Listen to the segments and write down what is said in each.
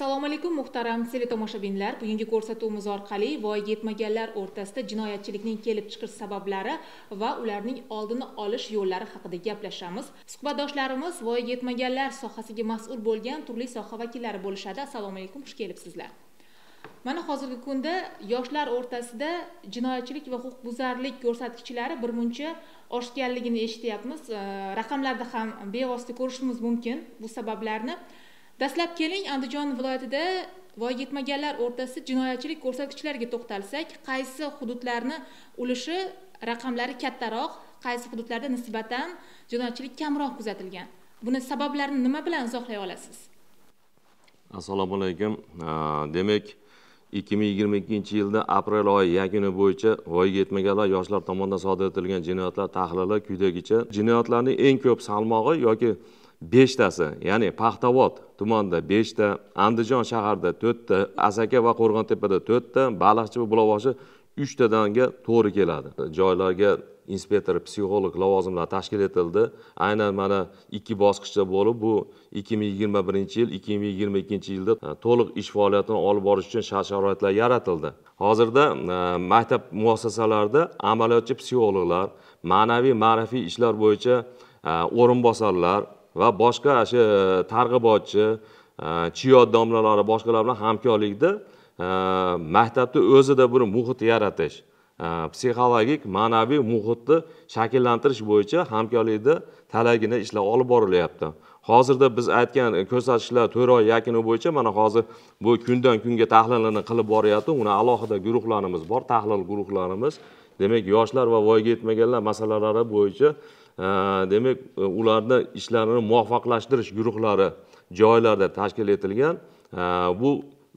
assalomu alaykum muhtaram teletomoshabinlar bugungi ko'rsatuvimiz orqali voyaga yetmaganlar o'rtasida jinoyatchilikning kelib chiqish sabablari va ularning oldini olish yo'llari haqida gaplashamiz suhbatdoshlarimiz voyaga yetmaganlar sohasiga mas'ul bo'lgan turli soha vakillari bo'lishadi assalomu alaykum xush kelibsizlar mana hozirgi kunda yoshlar o'rtasida jinoyatchilik va huquqbuzarlik ko'rsatkichlari muncha oshganligini eshityapmiz raqamlarda ham bevosita ko'rishimiz mumkin bu sabablarni dastlab keling andijon viloyatida voyaga yetmaganlar o'rtasida jinoyatchilik ko'rsatkichlariga to'xtalsak qaysi hududlarni ulushi raqamlari kattaroq qaysi hududlarda nisbatan jinoyatchilik kamroq kuzatilgan buni sabablarini nima bilan izohlay olasiz assalomu alaykum demak 2022 yilda aprel oyi yakuni bo'yicha voyaga yetmaganlar yoshlar tomonidan sodir etilgan jinoyatlar tahlili quyidagicha jinoyatlarning eng ko'p salmog'i yoki beshtasi ya'ni paxtavod tumanida beshta andijon shaharida to'rtta asaka va qo'rg'ontepada to'rtta baliqchi va bulovoshi uchtadanga to'g'ri keladi joylarga inspektor psixolog lavozimlar tashkil etildi aynan mana ikki bosqichda bo'lib bu ikki ming yigirma birinchi yil ikki ming yigirma ikkinchi yilda e, to'liq ish faoliyatini olib borish uchun shart sharoitlar yaratildi hozirda e, maktab muassasalarida amaliyotchi psixologlar ma'naviy ma'rifiy ishlar bo'yicha e, o'rinbosarlar va boshqa shu targ'ibotchi e, chiyod domlalari boshqalar bilan hamkorlikda e, maktabni o'zida bir muhit yaratish e, psixologik ma'naviy muhitni shakllantirish bo'yicha hamkorlikda talaygina ishlar olib borilyapti hozirda biz aytgan ko'rsatkichlar to'rt oy yakuni bo'yicha mana hozir bu kundan kunga tahlilini qilib boryapti uni alohida guruhlarimiz bor tahlil guruhlarimiz demak yoshlar va voyaga yetmaganlar masalalari bo'yicha demak e, ularni ishlarini muvofiqlashtirish guruhlari joylarda tashkil etilgan e, bu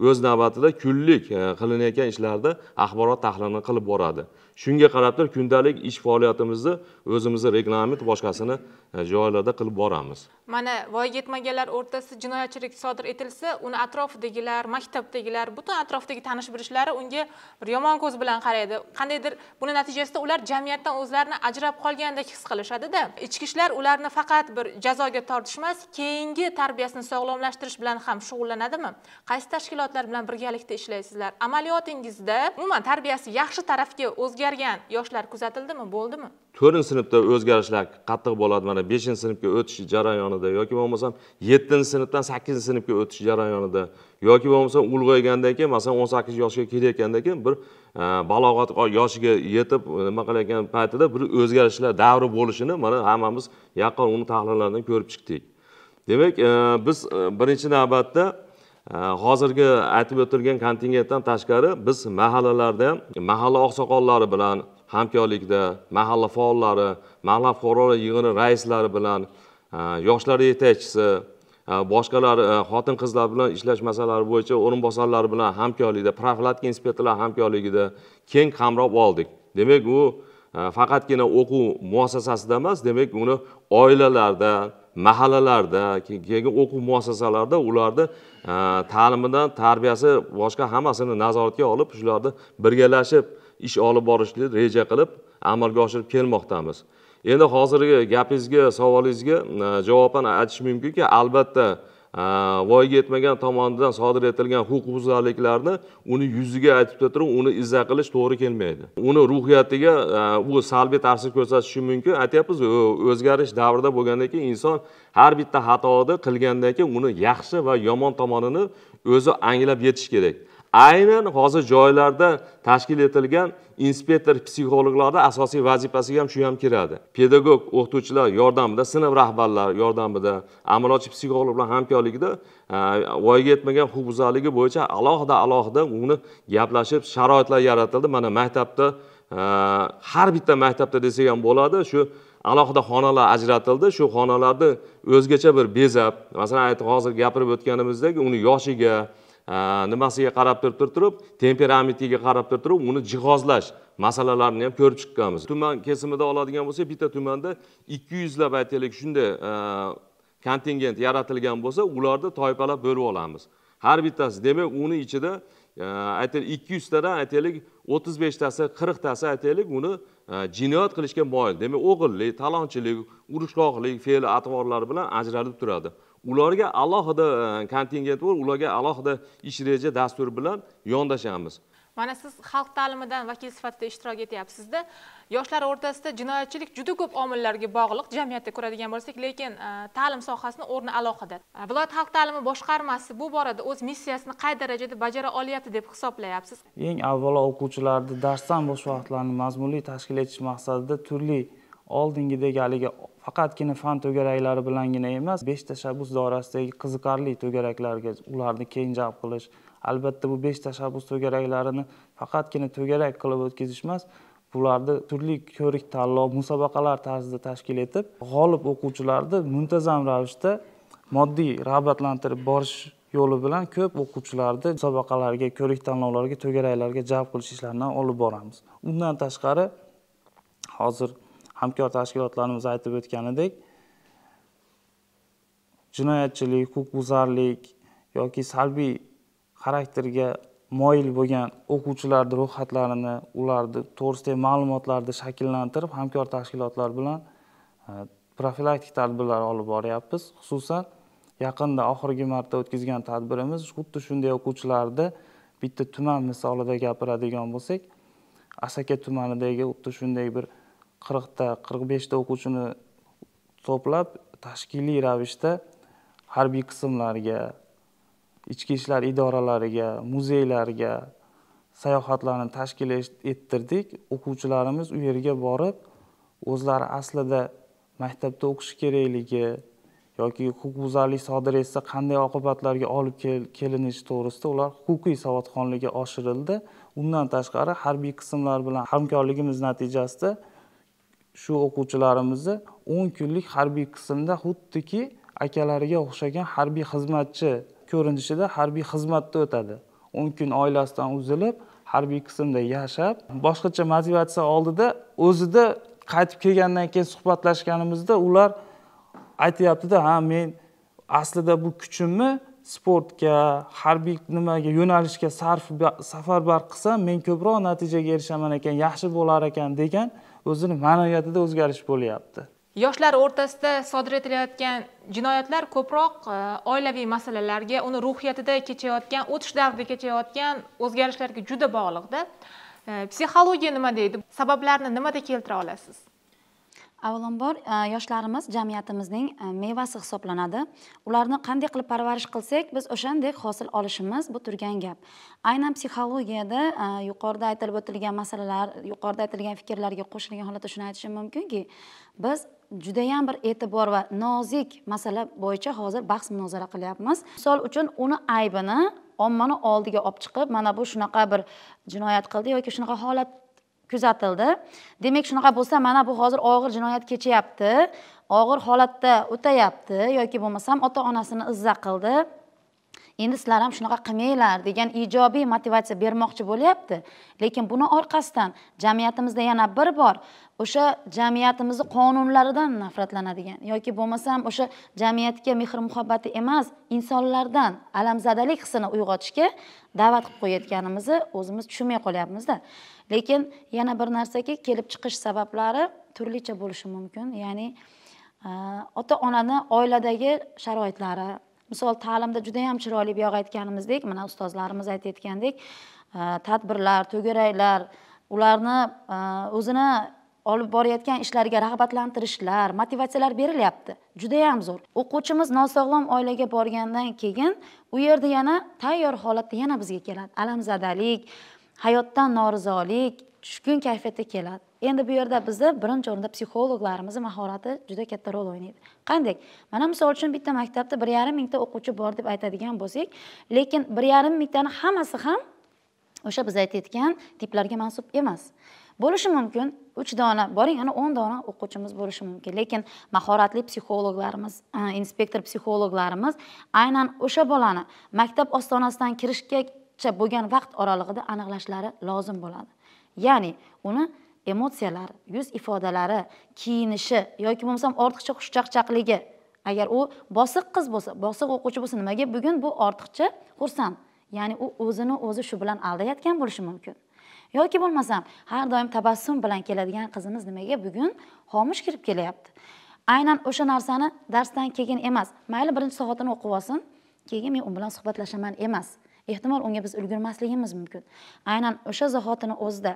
o'z navbatida kunlik e, qilinayotgan ishlarda axborot tahlilini qilib boradi shunga qarabdir kundalik ish faoliyatimizni o'zimizni reglament boshqasini e, joylarda qilib boramiz mana voyaga yetmaganlar o'rtasida jinoyatchilik sodir etilsa uni atrofidagilar maktabdagilar butun atrofdagi tanish bilishlari unga bir yomon ko'z bilan qaraydi qandaydir buni natijasida ular jamiyatdan o'zlarini ajrab qolgandek his qilishadida ichki ishlar ularni faqat bir jazoga tortish emas keyingi tarbiyasini sog'lomlashtirish bilan ham shug'ullanadimi qaysi tashkilotlar bilan birgalikda ishlaysizlar amaliyotingizda umuman tarbiyasi yaxshi tarafga o'zgar o'zgargan yoshlar kuzatildimi bo'ldimi to'rtinchi sinfda o'zgarishlar qattiq bo'ladi mana beshinchi sinfga o'tish jarayonida yoki bo'lmasam yettinchi sinfdan sakkizinchi sinfga o'tish jarayonida yoki bo'lmasa ulg'aygandan keyin masalan o'n sakkiz yoshga kelayotgandan keyin bir e, balog'at yoshiga yetib nima qilayotgan paytida bir o'zgarishlar davri bo'lishini mana hammamiz yaqqol uni tahlillaridan ko'rib chiqdik demak e, biz e, birinchi navbatda Э, hozirgi aytib o'tilgan kontingentdan tashqari biz mahallalarda ham mahalla oqsoqollari bilan hamkorlikda mahalla faollari mahalla fuqarolar yig'ini raislari bilan e, yoshlar yetakchisi e, boshqalar e, xotin qizlar bilan ishlash masalalari bo'yicha o'rinbosarlar bilan hamkorlikda profilaktika inspektorlar hamkorligida keng qamrab oldik demak u faqatgina o'quv muassasasida emas demak uni oilalarda mahallalarda keyingi o'quv muassasalarida ularni e, ta'limidan tarbiyasi boshqa hammasini nazoratga olib shularni birgalashib ish olib borishni reja qilib amalga oshirib kelmoqdamiz endi hozirgi gapingizga savolingizga e, javoban aytish mumkinki albatta voyaga yetmagan tomonidan sodir etilgan huquq buzarliklarni uni yuziga aytib turib uni izza qilish to'g'ri kelmaydi uni ruhiyatiga e, u salbiy ta'sir ko'rsatishi mumkin aytyapmiz o'zgarish davrida bo'lgandan keyin inson har bitta xatoni qilgandan keyin uni yaxshi va yomon tomonini o'zi anglab yetish kerak aynan hozir joylarda tashkil etilgan inspektor psixologlarni asosiy vazifasiga ham shu ham kiradi pedagog o'qituvchilar yordamida sinf rahbarlari yordamida amalochi psixolog bilan hamkorlikda e, voyaga yetmagan huquqbuzarligi bo'yicha alohida alohida uni gaplashib sharoitlar yaratildi mana maktabda e, har bitta maktabda desak ham bo'ladi shu alohida xonalar ajratildi shu xonalarni o'zgacha bir bezab masalan hozir gapirib o'tganimizdek uni yoshiga nimasiga qarab turib turib temperamentiga qarab turib uni jihozlash masalalarini ham ko'rib chiqqanmiz tuman kesimida oladigan bo'lsak bitta tumanda ikki yuzlab aytaylik shunday e, kontingent yaratilgan bo'lsa ularni toifalab bo'lib olamiz har bittasi demak uni ichida e, aytaylik ikki yuztadan aytaylik o'ttiz beshtasi qirqtasi aytaylik uni e, jinoyat qilishga moyil demak o'g'illik talonchilik urushqoqlik fe'l atvorlari bilan ajralib turadi ularga alohida e, kontingent bor ularga alohida ish reja dasturi bilan yondashamiz mana siz xalq ta'limidan vakil sifatida ishtirok etyapsizda yoshlar o'rtasida jinoyatchilik juda ko'p omillarga bog'liq jamiyatda ko'radigan bo'lsak lekin e, ta'lim sohasini o'rni alohida e, viloyat xalq ta'limi boshqarmasi bu borada o'z missiyasini qay darajada bajara olyapti deb hisoblayapsiz eng avvalo o'quvchilarni darsdan bo'sh vaqtlarini mazmunli tashkil etish maqsadida turli oldingidek haligi faqatgina fan to'garaklari bilangina emas besh tashabbus doirasidagi qiziqarli to'garaklarga ularni keng jalb qilish albatta bu besh tashabbus to'garaklarini faqatgina to'garak qilib o'tkazish emas bularni turli ko'rik tanlov musobaqalar tarzida tashkil etib g'olib o'quvchilarni muntazam ravishda moddiy rag'batlantirib borish yo'li bilan ko'p o'quvchilarni musobaqalarga ko'rik tanlovlarga to'garaklarga jalb qilish ishlarini olib boramiz undan tashqari hozir hamkor tashkilotlarimiz aytib o'tganidek jinoyatchilik huquqbuzarlik yoki salbiy xarakterga moyil bo'lgan o'quvchilarni ro'yxatlarini ularni to'g'risidagi ma'lumotlarni shakllantirib hamkor tashkilotlar bilan e, profilaktik tadbirlar olib boryapmiz xususan yaqinda oxirgi marta o'tkazgan tadbirimiz xuddi shunday o'quvchilarni bitta tuman misolida gapiradigan bo'lsak asaka tumanidagi xuddi shunday bir qirqta qirq beshta o'quvchini to'plab tashkiliy ravishda harbiy qismlarga ichki ishlar idoralariga muzeylarga sayohatlarni tashkil ettirdik o'quvchilarimiz u yerga borib o'zlari aslida maktabda o'qishi kerakligi yoki huquqbuzarlik sodir etsa qanday oqibatlarga olib kelinishi to'g'risida ular huquqiy savodxonligi oshirildi undan tashqari harbiy qismlar bilan hamkorligimiz natijasida shu o'quvchilarimizni o'n kunlik harbiy qismda xuddiki akalariga o'xshagan harbiy xizmatchi ko'rinishida harbiy xizmatda o'tadi o'n kun oilasidan uzilib harbiy qismda yashab boshqacha motivatsiya oldida o'zida qaytib kelgandan keyin suhbatlashganimizda ular aytyaptida ha men aslida bu kuchimni sportga harbiy nimaga yo'nalishga sarf safarbar qilsam men ko'proq natijaga erishaman ekan yaxshi bo'lar ekan degan o'zini ma'naviyatida o'zgarish bo'lyapti yoshlar o'rtasida sodir etilayotgan jinoyatlar ko'proq e, oilaviy masalalarga uni ruhiyatida kechayotgan o'tish davrida kechayotgan o'zgarishlarga juda bog'liqda e, psixologiya nima deydi sabablarni nimada keltira olasiz avvalambor e, yoshlarimiz jamiyatimizning e, mevasi hisoblanadi ularni qanday qilib parvarish qilsak biz o'shandek hosil olishimiz bu turgan gap aynan psixologiyada e, yuqorida aytilib o'tilgan masalalar yuqorida aytilgan fikrlarga qo'shilgan holatda shuni aytishim mumkinki biz judayam bir e'tibor va nozik masala bo'yicha hozir bahs munozara qilyapmiz misol uchun uni aybini ommani oldiga olib chiqib mana bu shunaqa bir jinoyat qildi yoki shunaqa holat kuzatildi demak shunaqa bo'lsa mana bu hozir og'ir jinoyat kechyapti og'ir holatda o'tayapti yoki bo'lmasam ota onasini izza qildi endi sizlar ham shunaqa qilmanglar degan ijobiy motivatsiya bermoqchi bo'lyapti lekin buni orqasidan jamiyatimizda yana bir bor o'sha jamiyatimizni qonunlaridan nafratlanadigan yoki bo'lmasam o'sha jamiyatga mehr muhabbati emas insonlardan alamzadalik hissini uyg'otishga da'vat qilib qo'yayotganimizni o'zimiz tushunmay qolyapmizda lekin yana bir narsaki kelib chiqish sabablari turlicha bo'lishi mumkin ya'ni ota onani oiladagi sharoitlari misol ta'limda juda ham chiroyli buyoq aytganimizdek mana ustozlarimiz aytayotgandek e, tadbirlar to'garaklar ularni e, o'zini olib borayotgan ishlariga rag'batlantirishlar motivatsiyalar berilyapti judayam zo'r o'quvchimiz nosog'lom oilaga borgandan keyin u yerda yana tayyor holatda yana bizga keladi alamzadalik hayotdan norizolik tushkun kayfiyatda keladi endi bu yerda bizda birinchi o'rinda psixologlarimizni mahorati juda katta rol o'ynaydi qanday mana misol uchun bitta maktabda bir yarim mingta o'quvchi bor deb aytadigan bo'lsak lekin bir yarim mingtani hammasi ham o'sha biz aytayotgan tiplarga mansub emas bo'lishi mumkin uch dona boring ana o'n dona o'quvchimiz bo'lishi mumkin lekin mahoratli psixologlarimiz inspektor psixologlarimiz aynan o'sha bolani maktab ostonasidan kirishgacha bo'lgan vaqt oralig'ida aniqlashlari lozim bo'ladi ya'ni uni emotsiyalar yuz ifodalari kiyinishi yoki bo'lmasam ortiqcha xushchaqchaqligi agar u bosiq qiz bo'lsa bosiq o'quvchi bo'lsa nimaga bugun bu ortiqcha xursand ya'ni u o'zini o'zi shu bilan aldayotgan bo'lishi mumkin yoki bo'lmasam har doim tabassum bilan keladigan qizimiz nimaga bugun xomush kirib kelyapti aynan o'sha narsani darsdan keyin emas mayli birinchi soatini o'qib olsin keyin men u bilan suhbatlashaman emas ehtimol unga biz ulgurmasligimiz mumkin aynan o'sha zahotini o'zida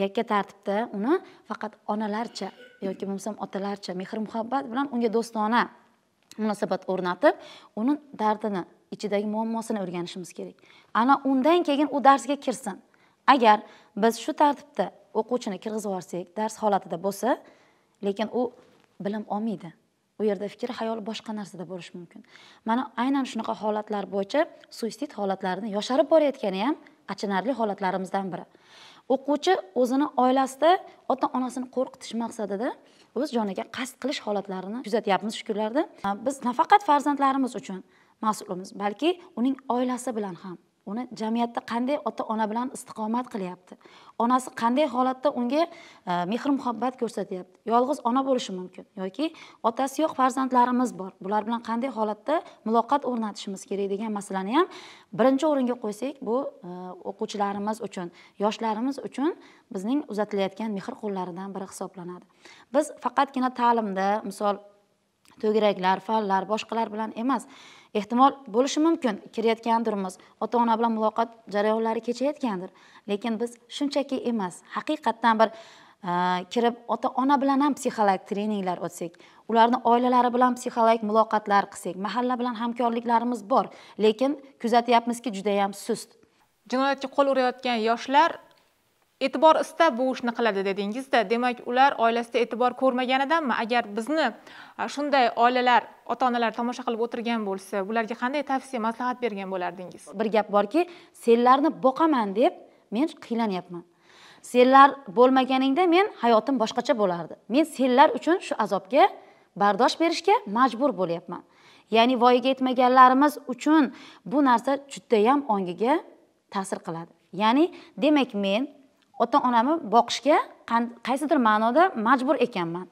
yakka tartibda uni faqat onalarcha yoki bo'lmasam otalarcha mehr muhabbat bilan unga do'stona munosabat o'rnatib uni dardini ichidagi muammosini o'rganishimiz kerak ana undan keyin u darsga kirsin agar biz shu tartibda o'quvchini kirgizib yuborsak dars holatida bo'lsa lekin u bilim olmaydi u yerda fikr xayol boshqa narsada bo'lishi mumkin mana aynan shunaqa holatlar bo'yicha suitsid holatlarini yosharib borayotgani ham achinarli holatlarimizdan biri o'quvchi o'zini oilasida ota onasini qo'rqitish maqsadida o'z joniga qasd qilish holatlarini kuzatyapmiz shukurlarda biz nafaqat farzandlarimiz uchun mas'ulmiz balki uning oilasi bilan ham uni jamiyatda qanday ota ona bilan istiqomat qilyapti onasi qanday holatda unga e, mehr muhabbat ko'rsatyapti yolg'iz ona bo'lishi mumkin yoki otasi yo'q farzandlarimiz bor bular bilan qanday holatda muloqot o'rnatishimiz kerak degan masalani ham birinchi o'ringa qo'ysak bu e, o'quvchilarimiz uchun yoshlarimiz uchun bizning uzatilayotgan mehr qo'llaridan biri hisoblanadi biz faqatgina ta'limda misol to'garaklar fanlar boshqalar bilan emas ehtimol bo'lishi mumkin kirayotgandirmiz ota ona bilan muloqot jarayonlari kechayotgandir lekin biz shunchaki emas haqiqatdan bir e, kirib ota ona bilan ham psixolog treninglar o'tsak ularni oilalari bilan psixolog muloqotlar qilsak mahalla bilan hamkorliklarimiz bor lekin kuzatyapmizki judayam sust jinoyatga qo'l urayotgan yoshlar e'tibor istab bu ishni qiladi dedingizda demak ular oilasida e'tibor ko'rmaganidanmi agar bizni shunday oilalar ota onalar tomosha qilib o'tirgan bo'lsa ularga qanday tavsiya maslahat bergan bo'lardingiz bir gap borki senlarni boqaman deb men qiynalyapman senlar bo'lmaganingda men hayotim boshqacha bo'lardi men senlar uchun shu azobga bardosh berishga majbur bo'lyapman ya'ni voyaga yetmaganlarimiz uchun bu narsa judayam ongiga ta'sir qiladi ya'ni demak men ota onamni boqishga qaysidir ma'noda majbur ekanman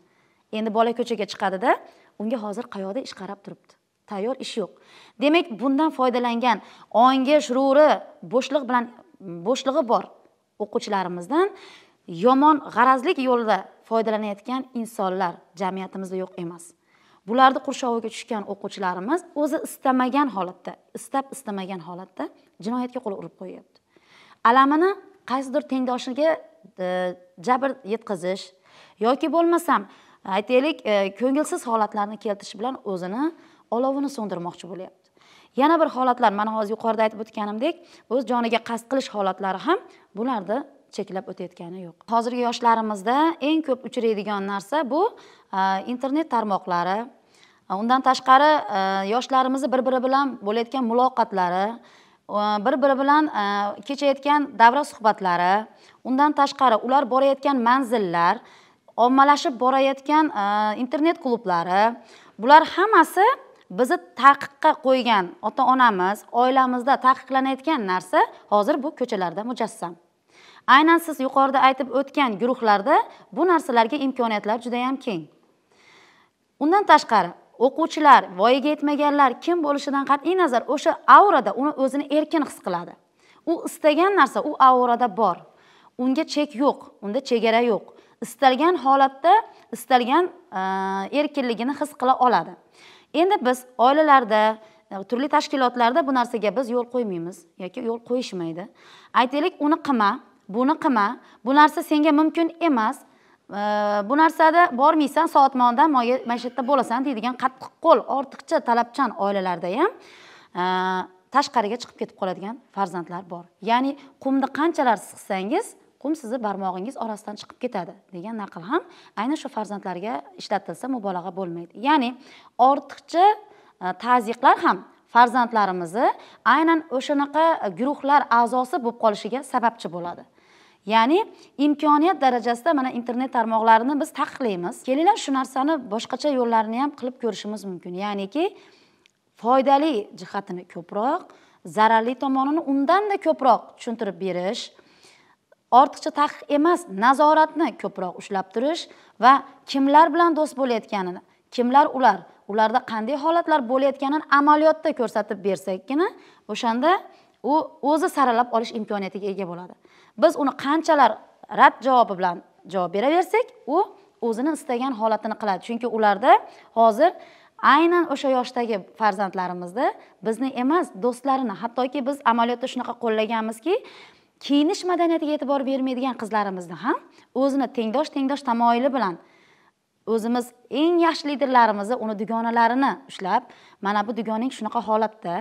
endi bola ko'chaga chiqadida unga hozir qayoqda ish qarab turibdi tayyor ish yo'q demak bundan foydalangan ongi shururi bo'shliq bilan bo'shlig'i bor o'quvchilarimizdan yomon g'arazlik yo'lida foydalanayotgan insonlar jamiyatimizda yo'q emas bularni qurshoviga tushgan o'quvchilarimiz o'zi istamagan holatda istab istamagan holatda jinoyatga qo'l urib qo'yyapti alamini qaysidir tengdoshiga e, jabr yetkazish yoki bo'lmasam aytaylik e, ko'ngilsiz holatlarni keltirish bilan o'zini olovini so'ndirmoqchi bo'lyapti yana bir holatlar mana hozir yuqorida aytib o'tganimdek o'z joniga qasd qilish holatlari ham bularni cheklab o'tayotgani yo'q hozirgi yoshlarimizda eng ko'p uchraydigan narsa bu e, internet tarmoqlari undan tashqari yoshlarimizni bir biri bilan bo'layotgan muloqotlari bir biri bilan e, kechayotgan davra suhbatlari undan tashqari ular borayotgan manzillar ommalashib borayotgan e, internet klublari bular hammasi bizni taqiqqa qo'ygan ota onamiz oilamizda taqiqlanayotgan narsa hozir bu ko'chalarda mujassam aynan siz yuqorida aytib o'tgan guruhlarda bu narsalarga imkoniyatlar judayam keng undan tashqari o'quvchilar voyaga yetmaganlar kim bo'lishidan qat'iy nazar o'sha aurada uni o'zini erkin his qiladi u istagan narsa u aurada bor unga chek yo'q unda chegara yo'q istalgan holatda istalgan e, erkinligini his qila oladi endi biz oilalarda e, turli tashkilotlarda bu narsaga biz yo'l qo'ymaymiz yoki yo'l qo'yishmaydi aytaylik uni qilma buni qilma bu narsa senga mumkin emas bu narsada bormaysan soatmondan mana shu yerda bo'lasan deydigan qattiq qo'l ortiqcha talabchan oilalarda ham tashqariga chiqib ketib qoladigan farzandlar bor ya'ni qumni qanchalar siqsangiz qum sizni barmog'ingiz orasidan chiqib ketadi degan naql ham aynan shu farzandlarga ishlatilsa mubolag'a bo'lmaydi ya'ni ortiqcha e, taziqlar ham farzandlarimizni aynan o'shanaqa guruhlar a'zosi bo'lib qolishiga sababchi bo'ladi ya'ni imkoniyat darajasida mana internet tarmoqlarini biz taqiqlaymiz kelinglar shu narsani boshqacha yo'llarini ham qilib ko'rishimiz mumkin ya'niki foydali jihatini ko'proq zararli tomonini undanda ko'proq tushuntirib berish ortiqcha taqiq emas nazoratni ko'proq ushlab turish va kimlar bilan do'st bo'layotganini kimlar ular ularda qanday holatlar bo'layotganini amaliyotda ko'rsatib bersakgina o'shanda u o'zi saralab olish imkoniyatiga ega bo'ladi biz uni qanchalar rad javobi bilan javob beraversak u o'zini istagan holatini qiladi chunki ularda hozir aynan o'sha yoshdagi farzandlarimizda bizni emas do'stlarini hattoki biz amaliyotda shunaqa qo'llaganmizki kiyinish madaniyatiga e'tibor bermaydigan qizlarimizni ham o'zini tengdosh tengdosh tamoyili bilan o'zimiz eng yaxshi liderlarimizni uni dugonalarini ushlab mana bu dugoning shunaqa holatda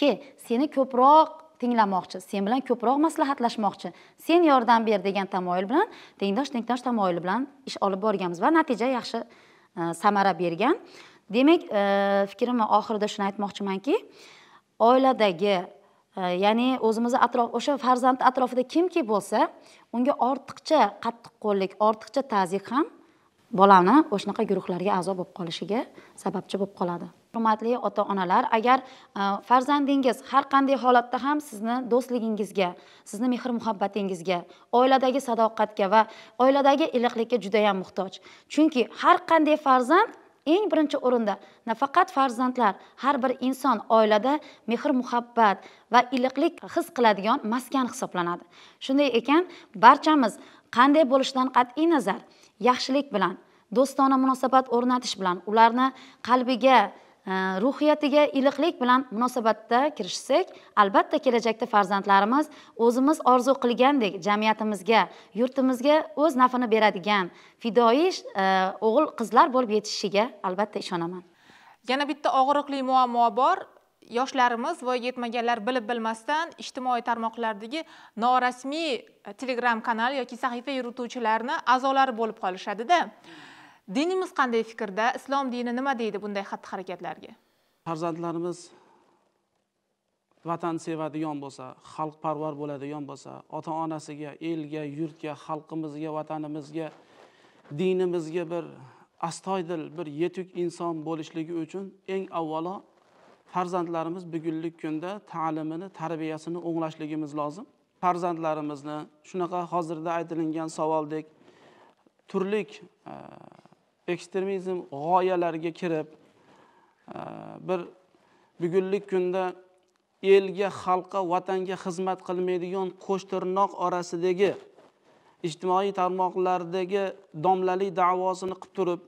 ke seni ko'proq tinglamoqchi sen bilan ko'proq maslahatlashmoqchi sen yordam ber degan tamoyil bilan tengdosh tengdosh tamoyili bilan ish olib borganmiz va natija yaxshi e, samara bergan demak e, fikrimni oxirida shuni aytmoqchimanki oiladagi e, ya'ni o'zimizni atrof o'sha farzandni atrofida kimki bo'lsa unga ortiqcha qattiqqo'llik ortiqcha tazik ham bolani o'shanaqa guruhlarga a'zo bo'lib qolishiga sababchi bo'lib qoladi hurmatli ota onalar agar e, farzandingiz har qanday holatda ham sizni do'stligingizga sizni mehr muhabbatingizga oiladagi sadoqatga va oiladagi iliqlikka judayam muhtoj chunki har qanday farzand eng birinchi o'rinda nafaqat farzandlar har bir inson oilada mehr muhabbat va iliqlik his qiladigan maskan hisoblanadi shunday ekan barchamiz qanday bo'lishidan qat'iy nazar yaxshilik bilan do'stona munosabat o'rnatish bilan ularni qalbiga Э, ruhiyatiga iliqlik bilan munosabatda kirishsak albatta kelajakda farzandlarimiz o'zimiz orzu qilgandek jamiyatimizga yurtimizga o'z nafini beradigan fidoyi e, o'g'il qizlar bo'lib yetishishiga albatta ishonaman yana bitta og'riqli muammo bor yoshlarimiz voyaga yetmaganlar bilib bilmasdan ijtimoiy tarmoqlardagi norasmiy e, telegram kanal yoki sahifa yurituvchilarni a'zolari bo'lib qolishadida hmm. dinimiz qanday fikrda islom dini nima deydi bunday xatti harakatlarga farzandlarimiz vatan sevadigan bo'lsa xalqparvar bo'ladigan bo'lsa ota onasiga elga yurtga xalqimizga vatanimizga dinimizga bir astoydil bir yetuk inson bo'lishligi uchun eng avvalo farzandlarimiz bugungi kunda ta'limini tarbiyasini o'nglashligimiz lozim farzandlarimizni shunaqa hozirda aytilingan savoldek turlik e, ekstremizm g'oyalariga kirib e, bir bugunlik kunda elga xalqqa vatanga xizmat qilmaydigan qo'shtirnoq orasidagi ijtimoiy tarmoqlardagi domlalik davosini qilib turib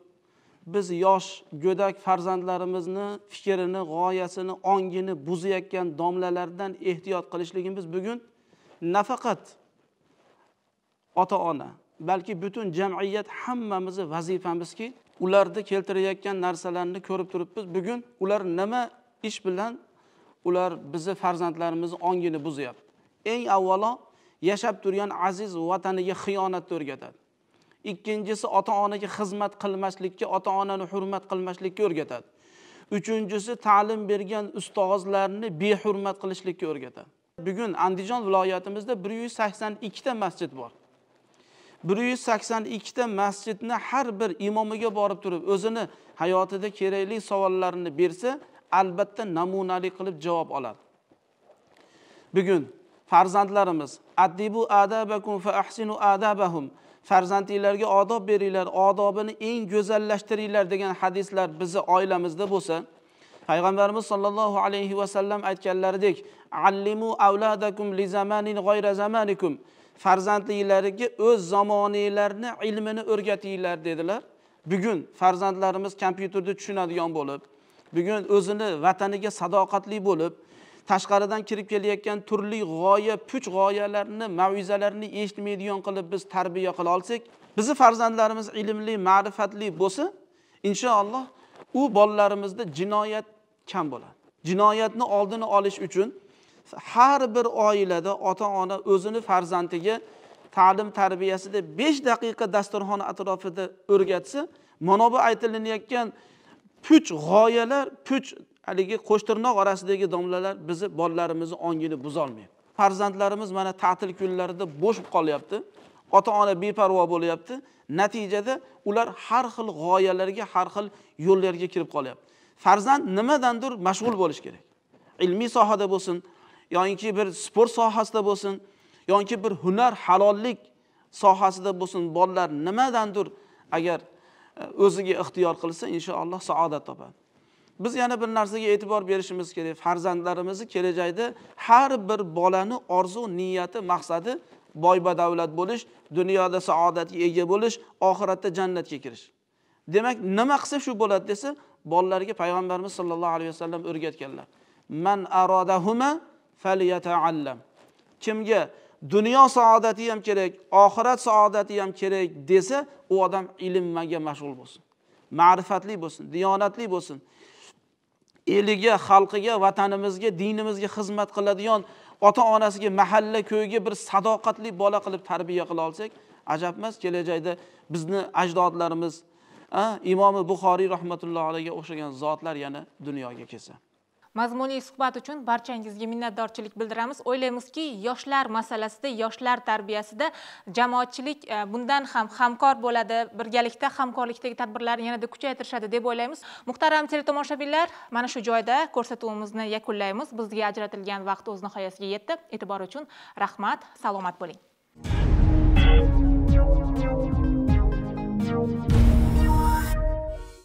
biz yosh go'dak farzandlarimizni fikrini g'oyasini ongini buzayotgan domlalardan ehtiyot qilishligimiz bugun nafaqat ota ona balki butun jamiyat hammamizni vazifamizki ularni keltirayotgan narsalarni ko'rib turibmiz bugun ular nima ish bilan ular bizni farzandlarimizni ongini buzyapti eng avvalo yashab turgan aziz vataniga xiyonatni o'rgatadi ikkinchisi ota onaga xizmat qilmaslikka ota onani hurmat qilmaslikka o'rgatadi uchinchisi ta'lim bergan ustozlarni behurmat qilishlikka o'rgatadi bugun andijon viloyatimizda bir yuz sakson ikkita masjid bor bir yuz sakson ikkita masjidni har bir imomiga borib turib o'zini hayotida kerakli savollarni bersa albatta namunali qilib javob oladi bugun farzandlarimiz adibu adabakum fa ahsinu adabahum farzandinglarga odob beringlar odobini eng go'zallashtiringlar degan hadislar bizni oilamizda bo'lsa payg'ambarimiz sollallohu alayhi vasallam aytganlaridek allimu avladakum li zamanin g'ayra zamanikum farzandliklariga o'z zamoniylarni ilmini o'rgatinglar dedilar bugun farzandlarimiz kompyuterda tushunadigan bo'lib bugun o'zini vataniga sadoqatli bo'lib tashqaridan kirib kelayotgan turli g'oya puch g'oyalarni mavizalarni eshitmaydigan qilib biz tarbiya qila olsak bizni farzandlarimiz ilmli ma'rifatli bo'lsa inshaalloh u bolalarimizda jinoyat kam bo'ladi jinoyatni oldini olish uchun har bir oilada ota ona o'zini farzandiga ta'lim tarbiyasida besh daqiqa dasturxon atrofida o'rgatsa mana bu aytilinayotgan puch g'oyalar puch haligi qo'shtirnoq orasidagi domlalar bizni bolalarimizni ongini buzolmaydi farzandlarimiz mana ta'til kunlarida bo'sh qolyapti ota ona beparvo bo'lyapti natijada ular har xil g'oyalarga har xil yo'llarga kirib qolyapti farzand nimadandir mashg'ul bo'lishi kerak ilmiy sohada bo'lsin yoinki bir sport sohasida bo'lsin yoki bir hunar halollik sohasida bo'lsin bolalar nimadandir agar e, o'ziga ixtiyor qilsa inshaalloh saodat topadi biz yana bir narsaga e'tibor berishimiz kerak farzandlarimizni kelajakda har bir bolani orzu niyati maqsadi boy badavlat bo'lish dunyoda saodatga ega bo'lish oxiratda jannatga kirish demak nima qilsa shu bo'ladi desa bolalarga payg'ambarimiz sollallohu alayhi vasallam o'rgatganlar man arodahuma falyataallam kimga dunyo saodati ham kerak oxirat saodati ham kerak desa u odam ilmmaga mashg'ul bo'lsin ma'rifatli bo'lsin diyonatli bo'lsin eliga xalqiga vatanimizga dinimizga xizmat qiladigan ota onasiga mahalla ko'yiga bir sadoqatli bola qilib tarbiya qila olsak ajab emas kelajakda bizni ajdodlarimiz Imom buxoriy rahmatullohi alayhiga o'xshagan zotlar yana dunyoga kelsa mazmunli suhbat uchun barchangizga minnatdorchilik bildiramiz o'ylaymizki yoshlar masalasida yoshlar tarbiyasida jamoatchilik e, bundan ham hamkor bo'ladi birgalikda hamkorlikdagi tadbirlarni yanada kuchaytirishadi deb o'ylaymiz muhtaram teletomoshabinlar mana shu joyda ko'rsatuvimizni yakunlaymiz bizga ajratilgan vaqt o'z nihoyasiga yetdi e'tibor uchun rahmat salomat bo'ling